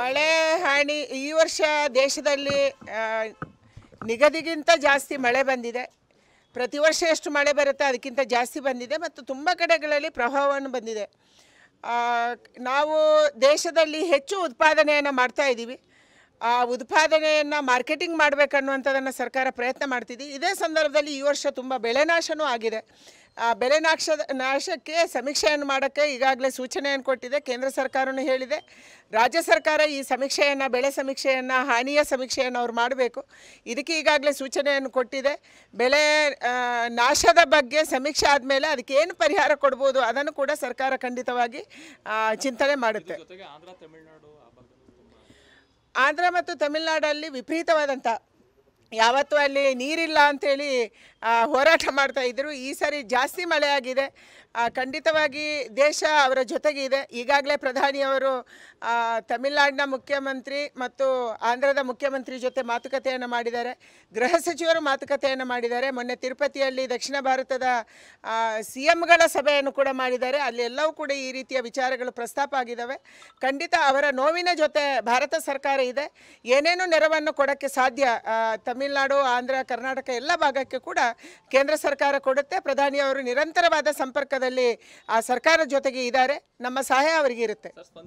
ಮಳೆ ಹಾನಿ ಈ ವರ್ಷ ದೇಶದಲ್ಲಿ ನಿಗದಿಗಿಂತ ಜಾಸ್ತಿ ಮಳೆ ಬಂದಿದೆ ಪ್ರತಿ ವರ್ಷ ಎಷ್ಟು ಮಳೆ ಬರುತ್ತೆ ಅದಕ್ಕಿಂತ ಜಾಸ್ತಿ ಬಂದಿದೆ ಮತ್ತು ತುಂಬ ಕಡೆಗಳಲ್ಲಿ ಪ್ರಭಾವವನ್ನು ಬಂದಿದೆ ನಾವು ದೇಶದಲ್ಲಿ ಹೆಚ್ಚು ಉತ್ಪಾದನೆಯನ್ನು ಮಾಡ್ತಾ ಇದ್ದೀವಿ ಆ ಉತ್ಪಾದನೆಯನ್ನು ಮಾರ್ಕೆಟಿಂಗ್ ಮಾಡಬೇಕನ್ನುವಂಥದ್ದನ್ನು ಸರ್ಕಾರ ಪ್ರಯತ್ನ ಮಾಡ್ತಿದ್ವಿ ಇದೇ ಸಂದರ್ಭದಲ್ಲಿ ಈ ವರ್ಷ ತುಂಬ ಬೆಳೆನಾಶನೂ ಆಗಿದೆ ಬೆಲೆ ನಾಶದ ನಾಶಕ್ಕೆ ಸಮೀಕ್ಷೆಯನ್ನು ಮಾಡೋಕ್ಕೆ ಈಗಾಗಲೇ ಸೂಚನೆಯನ್ನು ಕೊಟ್ಟಿದೆ ಕೇಂದ್ರ ಸರ್ಕಾರವೂ ಹೇಳಿದೆ ರಾಜ್ಯ ಸರ್ಕಾರ ಈ ಸಮೀಕ್ಷೆಯನ್ನು ಬೆಳೆ ಸಮೀಕ್ಷೆಯನ್ನು ಹಾನಿಯ ಸಮೀಕ್ಷೆಯನ್ನು ಅವ್ರು ಮಾಡಬೇಕು ಇದಕ್ಕೆ ಈಗಾಗಲೇ ಸೂಚನೆಯನ್ನು ಕೊಟ್ಟಿದೆ ಬೆಳೆ ನಾಶದ ಬಗ್ಗೆ ಸಮೀಕ್ಷೆ ಆದಮೇಲೆ ಅದಕ್ಕೆ ಏನು ಪರಿಹಾರ ಕೊಡ್ಬೋದು ಅದನ್ನು ಕೂಡ ಸರ್ಕಾರ ಖಂಡಿತವಾಗಿ ಚಿಂತನೆ ಮಾಡುತ್ತೆ ಆಂಧ್ರ ಮತ್ತು ತಮಿಳುನಾಡಲ್ಲಿ ವಿಪರೀತವಾದಂಥ ಯಾವತ್ತೂ ಅಲ್ಲಿ ನೀರಿಲ್ಲ ಅಂಥೇಳಿ ಹೋರಾಟ ಮಾಡ್ತಾ ಇದ್ದರು ಈ ಸಾರಿ ಜಾಸ್ತಿ ಮಳೆ ಆಗಿದೆ ಖಂಡಿತವಾಗಿ ದೇಶ ಅವರ ಜೊತೆಗಿದೆ ಈಗಾಗಲೇ ಪ್ರಧಾನಿಯವರು ತಮಿಳ್ನಾಡಿನ ಮುಖ್ಯಮಂತ್ರಿ ಮತ್ತು ಆಂಧ್ರದ ಮುಖ್ಯಮಂತ್ರಿ ಜೊತೆ ಮಾತುಕತೆಯನ್ನು ಮಾಡಿದ್ದಾರೆ ಗೃಹ ಸಚಿವರು ಮಾತುಕತೆಯನ್ನು ಮಾಡಿದ್ದಾರೆ ಮೊನ್ನೆ ತಿರುಪತಿಯಲ್ಲಿ ದಕ್ಷಿಣ ಭಾರತದ ಸಿ ಎಂಗಳ ಸಭೆಯನ್ನು ಕೂಡ ಮಾಡಿದ್ದಾರೆ ಅಲ್ಲಿ ಎಲ್ಲವೂ ಕೂಡ ಈ ರೀತಿಯ ವಿಚಾರಗಳು ಪ್ರಸ್ತಾಪ ಆಗಿದ್ದಾವೆ ಖಂಡಿತ ಅವರ ನೋವಿನ ಜೊತೆ ಭಾರತ ಸರ್ಕಾರ ಇದೆ ಏನೇನು ನೆರವನ್ನು ಕೊಡೋಕ್ಕೆ ಸಾಧ್ಯ ತಮಿಳ್ ತಮಿಳುನಾಡು ಆಂಧ್ರ ಕರ್ನಾಟಕ ಎಲ್ಲ ಭಾಗಕ್ಕೆ ಕೂಡ ಕೇಂದ್ರ ಸರ್ಕಾರ ಕೊಡುತ್ತೆ ಪ್ರಧಾನಿಯವರು ನಿರಂತರವಾದ ಸಂಪರ್ಕದಲ್ಲಿ ಆ ಸರ್ಕಾರ ಜೊತೆಗೆ ಇದ್ದಾರೆ ನಮ್ಮ ಸಹಾಯ ಅವರಿಗೆ ಇರುತ್ತೆ